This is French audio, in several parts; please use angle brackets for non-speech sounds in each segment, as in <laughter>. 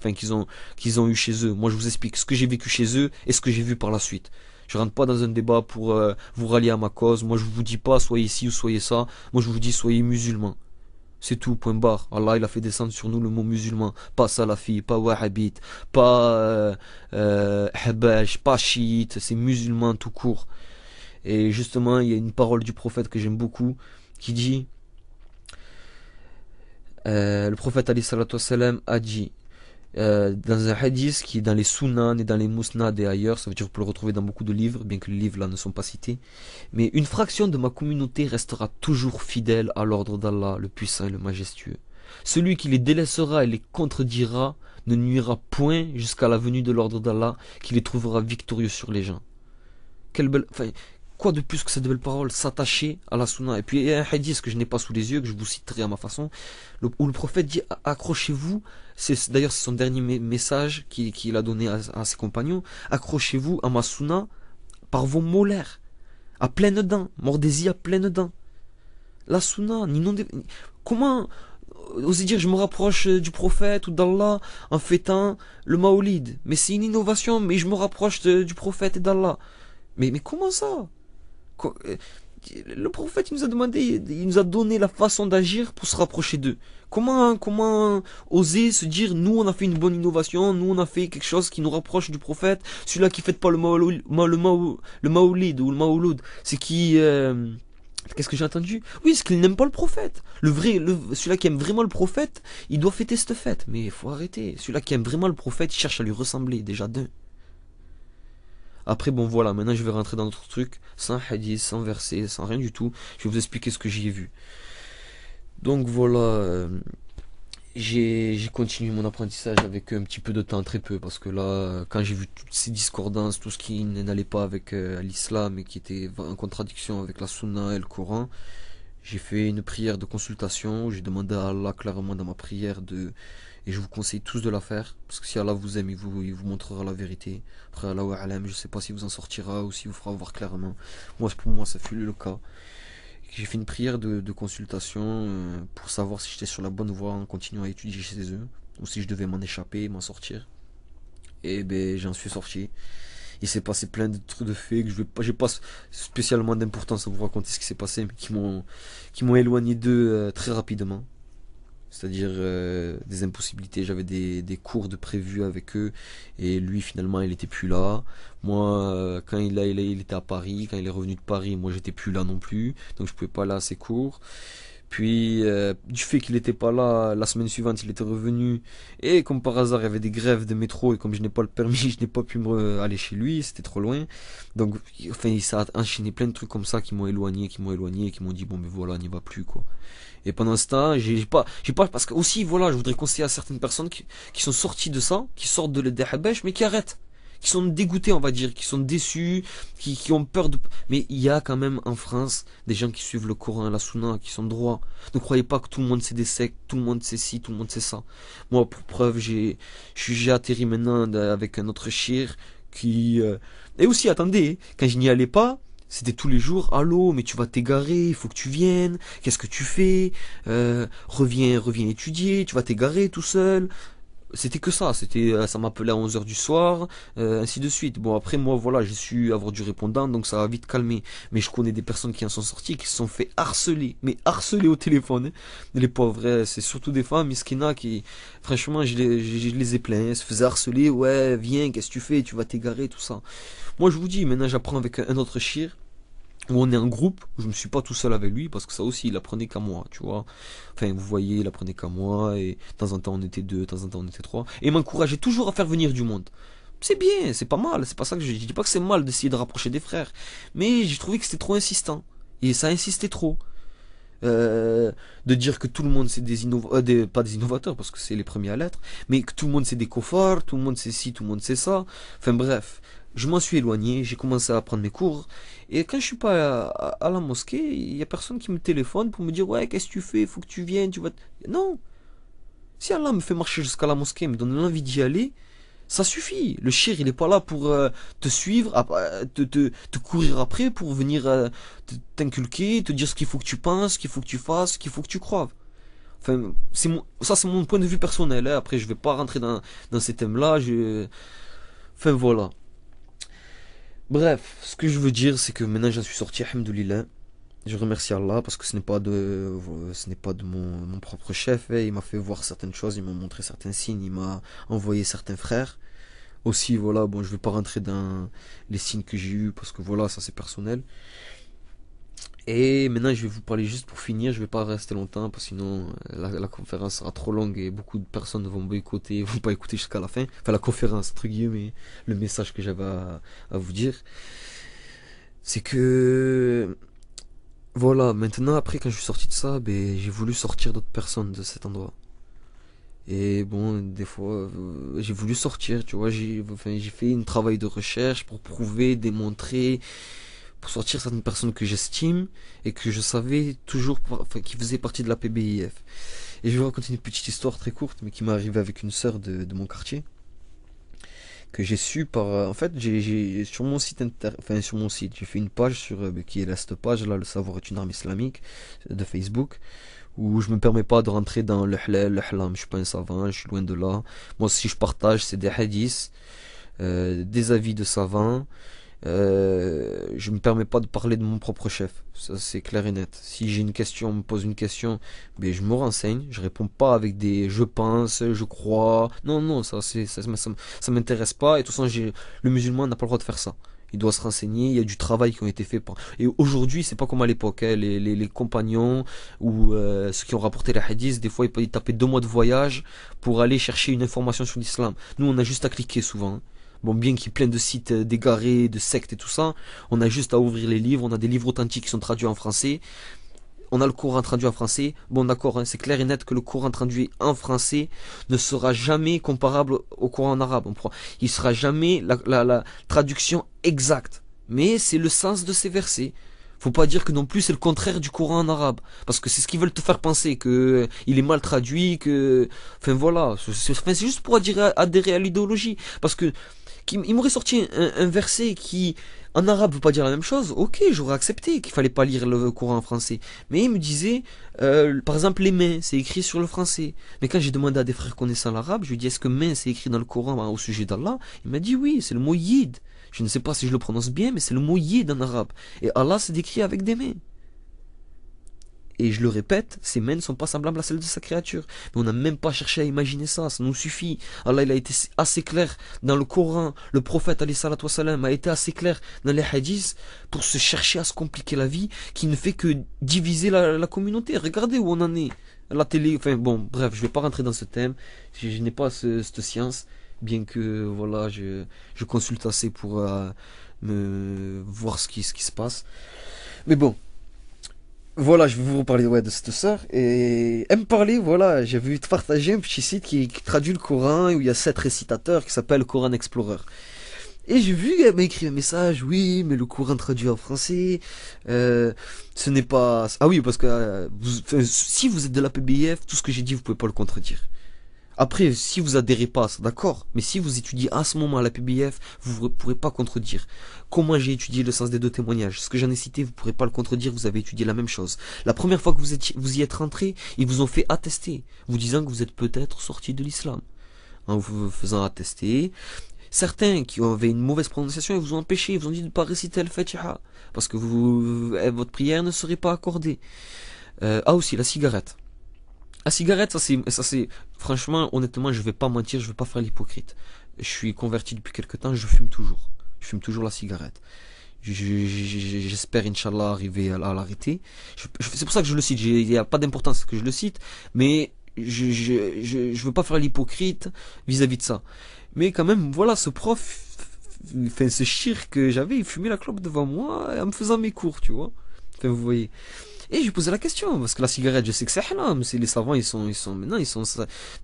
enfin qu'ils ont qu'ils ont eu chez eux. Moi, je vous explique ce que j'ai vécu chez eux et ce que j'ai vu par la suite. Je rentre pas dans un débat pour euh, vous rallier à ma cause. Moi, je vous dis pas soyez ici ou soyez ça. Moi, je vous dis soyez musulmans. C'est tout, point barre. Allah, il a fait descendre sur nous le mot musulman. Pas salafi, pas wahhabite, pas euh, euh pas chiite. C'est musulman tout court. Et justement, il y a une parole du prophète que j'aime beaucoup qui dit euh, le prophète a dit euh, dans un hadith qui est dans les Sunan et dans les Musnad et ailleurs, ça veut dire que vous pouvez le retrouver dans beaucoup de livres, bien que les livres là ne sont pas cités. Mais une fraction de ma communauté restera toujours fidèle à l'ordre d'Allah, le puissant et le majestueux. Celui qui les délaissera et les contredira ne nuira point jusqu'à la venue de l'ordre d'Allah, qui les trouvera victorieux sur les gens. Quelle belle, quoi de plus que cette belle parole S'attacher à la sunna. Et puis il y a un hadith que je n'ai pas sous les yeux, que je vous citerai à ma façon, où le prophète dit accrochez-vous, c'est d'ailleurs c'est son dernier message qu'il a donné à, ses compagnons, accrochez-vous à ma sunna par vos molaires, à pleines dents, mordez-y à pleines dents. La sunna, comment euh, oser dire je me rapproche euh, du prophète ou d'Allah en fêtant le maolide Mais c'est une innovation, mais je me rapproche euh, du prophète et d'Allah. Mais, mais comment ça euh, le prophète il nous a demandé, il nous a donné la façon d'agir pour se rapprocher d'eux. Comment, comment oser se dire, nous on a fait une bonne innovation, nous on a fait quelque chose qui nous rapproche du prophète, celui-là qui fête pas le maoulid le maoulid ou le maouloud, c'est qui euh, Qu'est-ce que j'ai entendu Oui, c'est qu'il n'aime pas le prophète. Le vrai, celui-là qui aime vraiment le prophète, il doit fêter cette fête. Mais il faut arrêter. Celui-là qui aime vraiment le prophète, il cherche à lui ressembler déjà d'un. Après, bon, voilà, maintenant je vais rentrer dans notre truc sans hadith, sans verset, sans rien du tout. Je vais vous expliquer ce que j'y ai vu. Donc voilà, euh, j'ai continué mon apprentissage avec un petit peu de temps, très peu, parce que là, quand j'ai vu toutes ces discordances, tout ce qui n'allait pas avec euh, l'islam et qui était en contradiction avec la sunna et le Coran, j'ai fait une prière de consultation, j'ai demandé à Allah clairement dans ma prière de et je vous conseille tous de la faire, parce que si Allah vous aime, il vous, montrera la vérité. Après Allah ou Alam, je ne sais pas si vous en sortira ou si vous fera voir clairement. Moi, pour moi, ça fut le cas. J'ai fait une prière de, consultation euh, pour savoir si j'étais sur la bonne voie en continuant à étudier chez eux, ou si je devais m'en échapper, m'en sortir. Et ben, j'en suis sorti il s'est passé plein de trucs de faits que je vais pas pas spécialement d'importance à vous raconter ce qui s'est passé mais qui m'ont éloigné d'eux euh, très rapidement c'est-à-dire euh, des impossibilités. J'avais des, des, cours de prévu avec eux et lui finalement il était plus là. Moi euh, quand il, est il, il, était à Paris, quand il est revenu de Paris, moi j'étais plus là non plus, donc je pouvais pas aller à ses cours. Puis, euh, du fait qu'il n'était pas là, la semaine suivante, il était revenu. Et comme par hasard, il y avait des grèves de métro. Et comme je n'ai pas le permis, <laughs> je n'ai pas pu me aller chez lui. C'était trop loin. Donc, enfin, il s'est enchaîné plein de trucs comme ça qui m'ont éloigné, qui m'ont éloigné, qui m'ont dit, bon, mais voilà, on n'y va plus, quoi. Et pendant ce temps, j'ai pas, j'ai pas, parce que aussi, voilà, je voudrais conseiller à certaines personnes qui, sont sorties de ça, qui sortent de l'Edehabesh, mais qui arrêtent qui sont dégoûtés, on va dire, qui sont déçus, qui, ont peur de... Mais il y a quand même en France des gens qui suivent le Coran la Sunna, qui sont droits. Ne croyez pas que tout le monde sait des sectes, tout le monde sait ci, tout le monde sait ça. Moi, pour preuve, j'ai, à atterri maintenant avec un autre chir qui... Euh, et aussi, attendez, quand je n'y allais pas, c'était tous les jours, allô, mais tu vas t'égarer, il faut que tu viennes, qu'est-ce que tu fais, euh, reviens, reviens étudier, tu vas t'égarer tout seul c'était que ça, c'était euh, ça m'appelait à 11h du soir, euh, ainsi de suite. Bon après moi voilà, j'ai su avoir du répondant donc ça a vite calmé. Mais je connais des personnes qui en sont sorties, qui se sont fait harceler, mais harceler au téléphone. Hein. Les pauvres, c'est surtout des femmes, Iskina, qui franchement je les, je, les ai plaints, se faisaient harceler, ouais viens, qu'est-ce que tu fais, tu vas t'égarer, tout ça. Moi je vous dis, maintenant j'apprends avec un autre chir où on est en groupe, je me suis pas tout seul avec lui, parce que ça aussi, il apprenait qu'à moi, tu vois. Enfin, vous voyez, il apprenait qu'à moi, et de temps en temps, on était deux, de temps en temps, on était trois. Et il m'encourageait toujours à faire venir du monde. C'est bien, c'est pas mal, c'est pas ça que je, je dis pas que c'est mal d'essayer de rapprocher des frères, mais j'ai trouvé que c'était trop insistant. Et ça insistait trop. Euh, de dire que tout le monde c'est des innovateurs, pas des innovateurs parce que c'est les premiers à l'être, mais que tout le monde c'est des confort, tout le monde c'est ci, tout le monde c'est ça. Enfin bref, je m'en suis éloigné, j'ai commencé à prendre mes cours. Et quand je suis pas à, la mosquée, il n'y a personne qui me téléphone pour me dire Ouais, qu'est-ce que tu fais Faut que tu viennes, tu vas. Non Si Allah me fait marcher jusqu'à la mosquée, me donne l'envie d'y aller, ça suffit. Le chien, il n'est pas là pour euh, te suivre, euh, te, te, courir après, pour venir euh, t'inculquer, te dire ce qu'il faut que tu penses, ce qu'il faut que tu fasses, ce qu'il faut que tu croives. Enfin, mon, ça, c'est mon point de vue personnel. Hein. Après, je vais pas rentrer dans, dans ces thèmes-là. Enfin, voilà. Bref, ce que je veux dire, c'est que maintenant j'en suis sorti, alhamdoulilah. Je remercie Allah parce que ce n'est pas de, ce n'est pas de mon, propre chef. Hein. il m'a fait voir certaines choses, il m'a montré certains signes, il m'a envoyé certains frères. Aussi, voilà, bon, je ne vais pas rentrer dans les signes que j'ai eus parce que voilà, ça c'est personnel. Et maintenant, je vais vous parler juste pour finir. Je vais pas rester longtemps parce que sinon euh, la, conférence sera trop longue et beaucoup de personnes vont boycotter, <laughs> vont pas écouter jusqu'à la fin. Enfin, la conférence, entre guillemets, le message que j'avais à, vous dire, c'est que voilà. Maintenant, après, quand je suis sorti de ça, ben, j'ai voulu sortir d'autres personnes de cet endroit. Et bon, des fois, euh, j'ai voulu sortir, tu vois. J'ai fait un travail de recherche pour prouver, démontrer pour sortir certaines personnes que j'estime et que je savais toujours, enfin, qui faisaient partie de la PBIF. Et je vais vous raconter une petite histoire très courte, mais qui m'est arrivée avec une sœur de, mon quartier, que j'ai su par, en fait, j'ai sur mon site, enfin sur mon site, j'ai fait une page sur euh, qui est la cette page là, le savoir est une arme islamique de Facebook, où je me permets pas de rentrer dans le halal, le halam, je suis pas un savant, je suis loin de là. Moi, si je partage, c'est des hadiths, euh, des avis de savants. Euh, je ne me permets pas de parler de mon propre chef, ça c'est clair et net. Si j'ai une question, on me pose une question, mais ben, je me renseigne, je réponds pas avec des je pense, je crois. Non, non, ça c'est ça, ça, m'intéresse pas. Et de toute façon, le musulman n'a pas le droit de faire ça. Il doit se renseigner, il y a du travail qui a été fait. Et aujourd'hui, c'est pas comme à l'époque, hein. les, compagnons ou euh, ceux qui ont rapporté les hadiths, des fois ils, ils taper deux mois de voyage pour aller chercher une information sur l'islam. Nous, on a juste à cliquer souvent. Hein. Bon, bien qu'il y plein de sites euh, dégarés, de sectes et tout ça, on a juste à ouvrir les livres, on a des livres authentiques qui sont traduits en français, on a le courant traduit en français. Bon, d'accord, hein, c'est clair et net que le courant traduit en français ne sera jamais comparable au courant en arabe. Il sera jamais la, traduction exacte. Mais c'est le sens de ces versets. Faut pas dire que non plus c'est le contraire du courant en arabe, parce que c'est ce qu'ils veulent te faire penser que euh, il est mal traduit, que, enfin voilà, c'est juste pour adhérer à l'idéologie, parce que il m'aurait sorti un, verset qui en arabe veut pas dire la même chose, ok, j'aurais accepté qu'il fallait pas lire le Coran en français. Mais il me disait, euh, par exemple, les mains, c'est écrit sur le français. Mais quand j'ai demandé à des frères connaissant l'arabe, je lui ai dit, est-ce que main, c'est écrit dans le Coran bah, au sujet d'Allah Il m'a dit, oui, c'est le mot yid. Je ne sais pas si je le prononce bien, mais c'est le mot yid en arabe. Et Allah, c'est décrit avec des mains. Et je le répète, ces mains ne sont pas semblables à celles de sa créature. Mais on n'a même pas cherché à imaginer ça, ça nous suffit. Allah il a été assez clair dans le Coran, le prophète a été assez clair dans les hadiths pour se chercher à se compliquer la vie qui ne fait que diviser la, communauté. Regardez où on en est. La télé, enfin bon, bref, je ne vais pas rentrer dans ce thème, je, n'ai pas cette science, bien que voilà, je, consulte assez pour euh, me voir ce qui se passe. Mais bon, voilà, je vais vous reparler ouais, de cette sœur. Et elle me parlait, voilà, j'ai vu partager un petit site qui, traduit le Coran, où il y a sept récitateurs, qui s'appelle Coran Explorer. Et j'ai vu, elle m'a écrit un message, oui, mais le Coran traduit en français, euh, ce n'est pas... Ah oui, parce que euh, si vous êtes de la PBF, tout ce que j'ai dit, vous pouvez pas le contredire. Après, si vous adhérez pas d'accord, mais si vous étudiez à ce moment la PBF, vous ne pourrez pas contredire. Comment j'ai étudié le sens des deux témoignages Ce que j'en ai cité, vous ne pourrez pas le contredire, vous avez étudié la même chose. La première fois que vous, y êtes rentré, ils vous ont fait attester, vous disant que vous êtes peut-être sorti de l'islam. En vous faisant attester, certains qui avaient une mauvaise prononciation, ils vous ont empêché, ils vous ont dit de ne pas réciter le fatiha parce que votre prière ne serait pas accordée. Euh, ah aussi, la cigarette cigarette, ça c'est, ça c'est, franchement, honnêtement, je vais pas mentir, je vais pas faire l'hypocrite. Je suis converti depuis quelque temps, je fume toujours. Je fume toujours la cigarette. J'espère, Inch'Allah, arriver à l'arrêter. C'est pour ça que je le cite. Il n'y a pas d'importance que je le cite. Mais je, je, veux pas faire l'hypocrite vis-à-vis de ça. Mais quand même, voilà, ce prof, enfin, ce chir que j'avais, il fumait la clope devant moi en me faisant mes cours, tu vois. vous voyez. Et je posais la question, parce que la cigarette, je sais que c'est c'est les savants, ils sont, ils sont, maintenant, ils sont,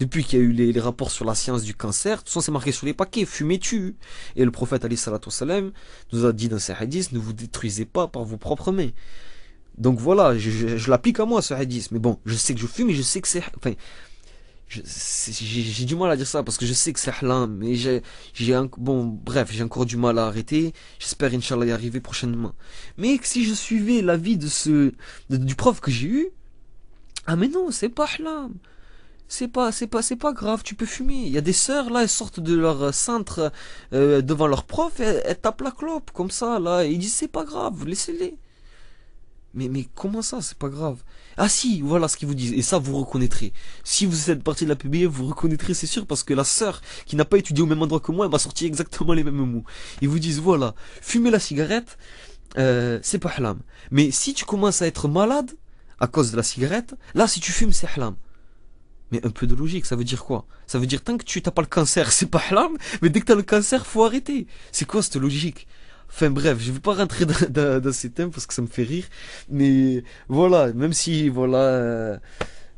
depuis qu'il y a eu les, rapports sur la science du cancer, tout ça, c'est marqué sur les paquets, fumez tu. Et le prophète, Ali salam, nous a dit dans ses hadiths, ne vous détruisez pas par vos propres mains. Donc voilà, je, l'applique à moi, ce hadith. Mais bon, je sais que je fume et je sais que c'est, enfin, j'ai du mal à dire ça parce que je sais que c'est halam, mais j'ai, j'ai bon, bref, j'ai encore du mal à arrêter. J'espère, Inch'Allah, y arriver prochainement. Mais si je suivais l'avis de ce, du prof que j'ai eu, ah, mais non, c'est pas halam. C'est pas, c'est pas, c'est pas grave, tu peux fumer. Il y a des sœurs, là, elles sortent de leur euh, centre euh, devant leur prof, et elles, tapent la clope, comme ça, là, et ils disent c'est pas grave, laissez-les. Mais, mais comment ça, c'est pas grave. Ah si, voilà ce qu'ils vous disent, et ça vous reconnaîtrez. Si vous êtes partie de la PBE, vous reconnaîtrez, c'est sûr, parce que la sœur, qui n'a pas étudié au même endroit que moi, elle m'a sorti exactement les mêmes mots. Ils vous disent, voilà, fumer la cigarette, euh, c'est pas halam. Mais si tu commences à être malade, à cause de la cigarette, là, si tu fumes, c'est halam. Mais un peu de logique, ça veut dire quoi Ça veut dire tant que tu n'as pas le cancer, <laughs> c'est pas halam, mais dès que tu as le cancer, faut arrêter. C'est quoi cette logique Enfin bref, je ne vais pas rentrer dans, ces thèmes parce que ça me fait rire. Mais voilà, même si voilà, euh,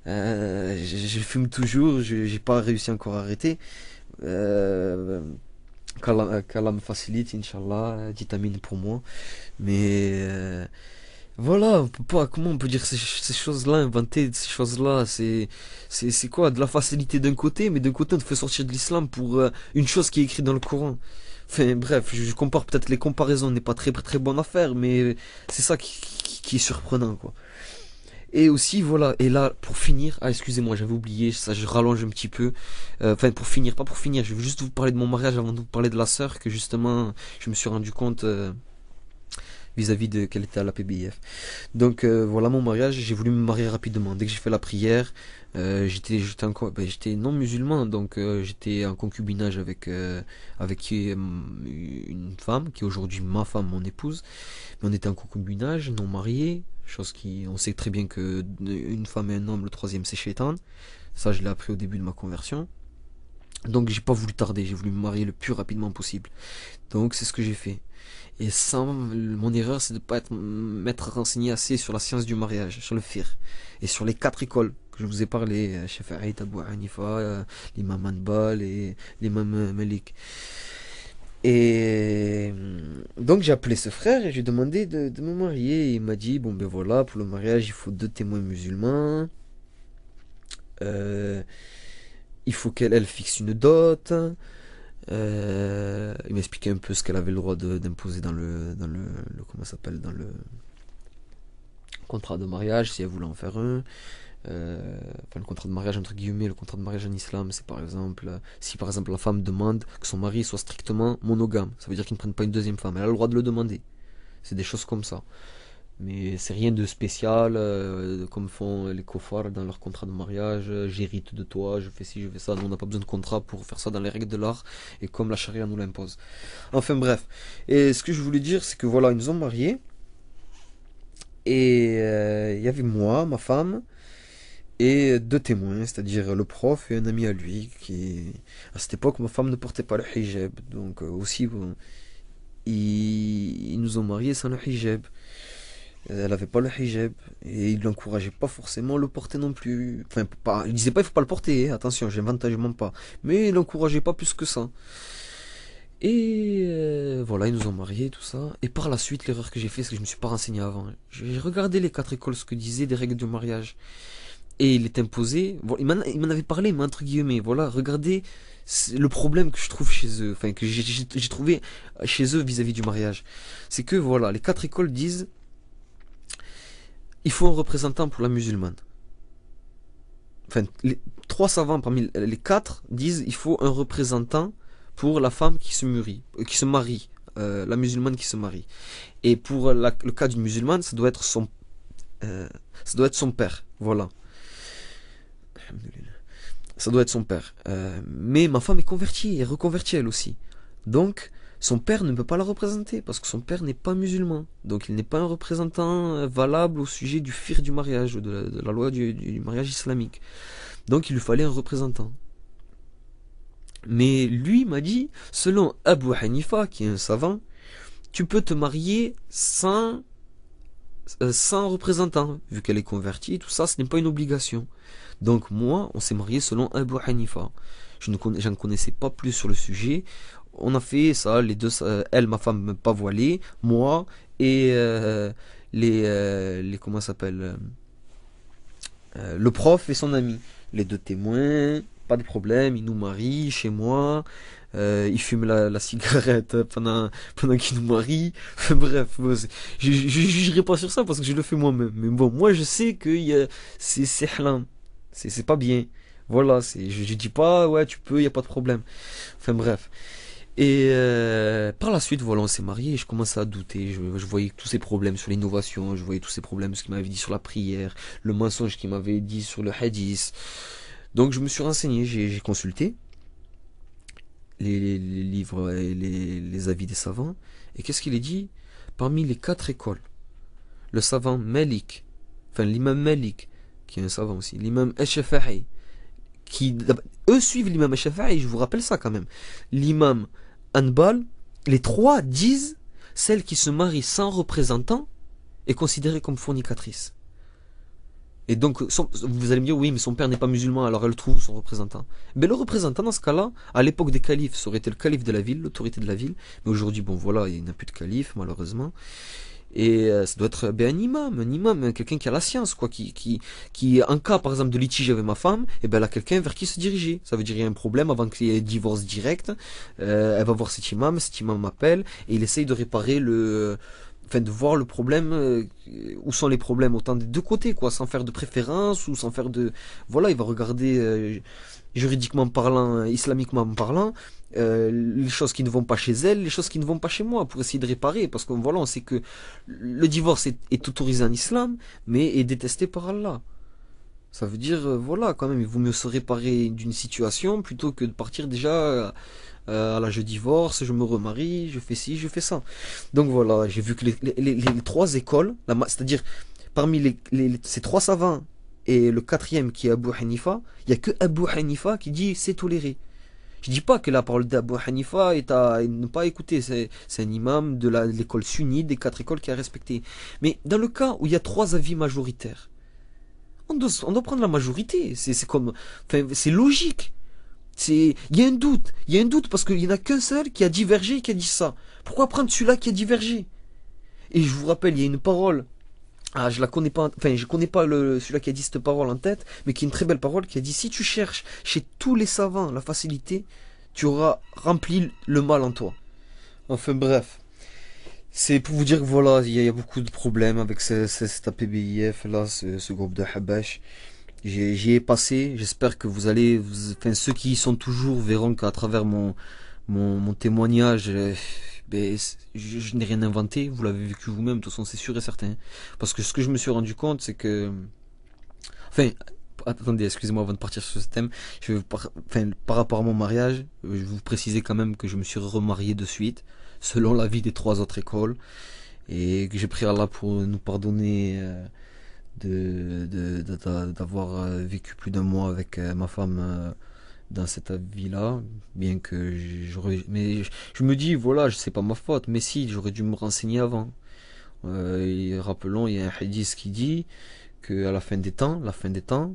euh, je, fume toujours, je n'ai pas réussi encore à arrêter. Euh, qu'Allah me facilite, inshallah vitamine pour moi. Mais euh, voilà, on pas, comment on peut dire ces, choses-là, inventer ces choses-là, c'est, c'est, quoi, de la facilité d'un côté, mais d'un côté on te fait sortir de l'islam pour une chose qui est écrite dans le Coran. Enfin, bref, je, compare peut-être les comparaisons n'est pas très très bonne affaire, mais c'est ça qui, est surprenant quoi. Et aussi voilà, et là pour finir, ah excusez-moi, j'avais oublié, ça je rallonge un petit peu. Euh, enfin pour finir, pas pour finir, je veux juste vous parler de mon mariage avant de vous parler de la sœur que justement je me suis rendu compte euh, vis-à-vis de quelle était la PBIF. Donc euh, voilà mon mariage, j'ai voulu me marier rapidement. Dès que j'ai fait la prière, euh, j'étais j'étais ben, non musulman, donc euh, j'étais en concubinage avec avec une femme qui est aujourd'hui ma femme, mon épouse. Mais on était en concubinage, non marié, chose qui on sait très bien que une femme et un homme, le troisième c'est Shaitan. Ça je l'ai appris au début de ma conversion. Donc j'ai pas voulu tarder, j'ai voulu me marier le plus rapidement possible. Donc c'est ce que j'ai fait. Et sans, mon erreur, c'est de ne pas être, m'être renseigné assez sur la science du mariage, sur le fir, et sur les quatre écoles que je vous ai parlé, Shafi'i, euh, Abu Hanifa, euh, l'imam Anbal et l'imam euh, Malik. Et donc j'ai appelé ce frère et j'ai demandé de, me marier. Il m'a dit, bon ben voilà, pour le mariage, il faut deux témoins musulmans. il faut qu'elle fixe une dot. Euh, il m'expliquait un peu ce qu'elle avait le droit d'imposer dans le, dans le, comment s'appelle dans le contrat de mariage si elle voulait en faire un. Euh, enfin, le contrat de mariage entre guillemets, le contrat de mariage en islam, c'est par exemple euh, si par exemple la femme demande que son mari soit strictement monogame, ça veut dire qu'il ne prenne pas une deuxième femme, elle a le droit de le demander. C'est des choses comme ça. Mais c'est rien de spécial, euh, comme font les cofards dans leur contrat de mariage. Euh, j'hérite de toi, je fais ci, je fais ça. on n'a pas besoin de contrat pour faire ça dans les règles de l'art et comme la charia nous l'impose. Enfin bref. Et ce que je voulais dire, c'est que voilà, ils nous ont mariés. Et euh, il y avait moi, ma femme, et deux témoins, c'est-à-dire le prof et un ami à lui. qui À cette époque, ma femme ne portait pas le hijab. Donc aussi, ils, ils nous ont mariés sans le hijab elle n'avait pas le hijab et il l'encourageait pas forcément à le porter non plus. Enfin, pas, il disait pas il faut pas le porter, hein, attention, j'invente, je pas. Mais il l'encourageait pas plus que ça. Et euh, voilà, ils nous ont mariés, tout ça. Et par la suite, l'erreur que j'ai faite, c'est que je me suis pas renseigné avant. J'ai regardé les quatre écoles, ce que disaient des règles du mariage. Et il est imposé. il m'en avait parlé, mais entre guillemets, voilà, regardez le problème que je trouve chez eux, enfin, que j'ai trouvé chez eux vis à -vis du mariage. C'est que, voilà, les quatre écoles disent il faut un représentant pour la musulmane. Enfin, les trois savants parmi les quatre disent il faut un représentant pour la femme qui se, mûrit, euh, qui se marie, euh, la musulmane qui se marie. Et pour le cas d'une musulmane, ça doit être son, euh, ça doit être son père. Voilà. Ça doit être son père. mais ma femme est convertie, et est reconvertie elle aussi. Donc, son père ne peut pas la représenter parce que son père n'est pas musulman. Donc il n'est pas un représentant euh, valable au sujet du fir du mariage ou de la, loi du, mariage islamique. Donc il lui fallait un représentant. Mais lui m'a dit, selon Abu Hanifa, qui est un savant, tu peux te marier sans, euh, sans représentant, vu qu'elle est convertie, tout ça, ce n'est pas une obligation. Donc moi, on s'est marié selon Abu Hanifa je ne connaissais pas plus sur le sujet on a fait ça, les deux, euh, elle, ma femme pas voilée, moi et euh, les, euh, les, comment s'appelle, le prof et son ami, les deux témoins, pas de problème, ils nous marient chez moi, ils fument la, cigarette <laughs> pendant, pendant qu'ils nous marient, <laughs> bref, je, ne jugerai pas sur ça parce que je le fais moi-même, mais bon, moi je sais que c'est c'est c'est pas bien. Voilà, je, ne dis pas, ouais, tu peux, il a pas de problème. Enfin bref. Et euh, par la suite, voilà, on s'est marié et je commençais à douter. Je, voyais tous ces problèmes sur l'innovation, je voyais tous ces problèmes, ce qu'il m'avait dit sur la prière, le mensonge qu'il m'avait dit sur le hadith. Donc je me suis renseigné, j'ai consulté les, livres et les, avis des savants. Et qu'est-ce qu'il est dit Parmi les quatre écoles, le savant Malik, enfin l'imam Malik, qui est un savant aussi, l'imam Echefahi, qui eux suivent l'imam Echefahi, je vous rappelle ça quand même. L'imam handball, les trois disent celle qui se marie sans représentant est considérée comme fornicatrice. Et donc, vous allez me dire, oui, mais son père n'est pas musulman, alors elle trouve son représentant. Mais le représentant, dans ce cas-là, à l'époque des califes, ça aurait été le calife de la ville, l'autorité de la ville. Mais aujourd'hui, bon, voilà, il n'y a plus de calife, malheureusement. Et euh, ça doit être euh, bien un imam, un imam, euh, quelqu'un qui a la science, quoi, qui, qui, qui, en cas par exemple de litige avec ma femme, et eh ben, elle a quelqu'un vers qui se diriger. Ça veut dire qu'il y a un problème avant qu'il y ait divorce direct. elle va voir cet imam, cet imam m'appelle et il essaye de réparer le, enfin de voir le problème euh, où sont les problèmes autant des deux côtés quoi sans faire de préférence ou sans faire de voilà il va regarder euh, juridiquement parlant islamiquement parlant euh, les choses qui ne vont pas chez elle les choses qui ne vont pas chez moi pour essayer de réparer parce que, voilà on sait que le divorce est, est, autorisé en islam mais est détesté par Allah ça veut dire voilà quand même il vaut mieux se réparer d'une situation plutôt que de partir déjà je euh, divorce, je me remarie, je fais ci, je fais ça. Donc voilà, j'ai vu que les, trois écoles, c'est-à-dire parmi les, ces trois savants et le quatrième qui est Abu Hanifa, il n'y a que Abu Hanifa qui dit c'est toléré. Je dis pas que la parole d'Abu Hanifa est à ne pas écouter, c'est un imam de l'école sunnite, des quatre écoles qui a respecté. Mais dans le cas où il y a trois avis majoritaires, on doit, prendre la majorité, c'est comme, c'est logique il y a un doute, il y a un doute parce qu'il n'y en a qu'un seul qui a divergé et qui a dit ça. Pourquoi prendre celui-là qui a divergé Et je vous rappelle, il y a une parole. Ah, je la connais pas, enfin, je connais pas le, celui-là qui a dit cette parole en tête, mais qui est une très belle parole qui a dit si tu cherches chez tous les savants la facilité, tu auras rempli le mal en toi. Enfin, bref. C'est pour vous dire que voilà, il y, a beaucoup de problèmes avec cette, APBIF, là, ce, ce groupe de Habash. J'y ai passé. J'espère que vous allez, enfin ceux qui y sont toujours verront qu'à travers mon, mon, mon témoignage, euh, ben, je, n'ai rien inventé. Vous l'avez vécu vous-même. De toute façon, c'est sûr et certain. Parce que ce que je me suis rendu compte, c'est que, enfin, attendez, excusez-moi avant de partir sur ce thème. Je par, enfin, par rapport à mon mariage, euh, je vous préciser quand même que je me suis remarié de suite, selon l'avis des trois autres écoles, et que j'ai pris Allah pour nous pardonner. Euh, d'avoir de, euh, vécu plus d'un mois avec euh, ma femme euh, dans cette vie-là, bien que Mais je, me dis, voilà, c'est pas ma faute, mais si, j'aurais dû me renseigner avant. rappelons, il y a un hadith qui dit qu'à la fin des temps, la fin des temps,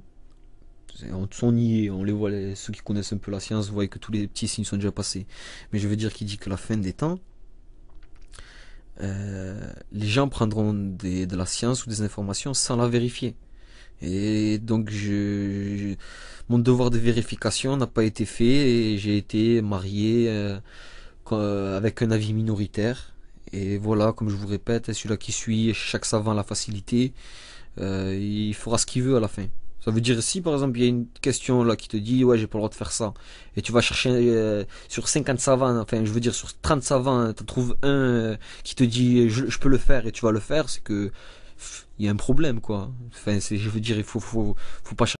on sont niés, on les voit, ceux qui connaissent un peu la science voient que tous les petits signes sont déjà passés. Mais je veux dire qu'il dit que la fin des temps, euh, les gens prendront de la science ou des informations sans la vérifier. Et donc mon devoir de vérification n'a pas été fait et j'ai été marié euh, avec un avis minoritaire. Et voilà, comme je vous répète, celui-là qui suit chaque savant la facilité, euh, il fera ce qu'il veut à la fin. Ça veut dire si par exemple il y a une question là qui te dit ouais j'ai pas le droit de faire ça et tu vas chercher euh, sur 50 savants, enfin je veux dire sur 30 savants, hein, tu trouves un euh, qui te dit je, peux le faire et tu vas le faire, c'est que il y a un problème quoi. Enfin je veux dire il faut faut faut pas chercher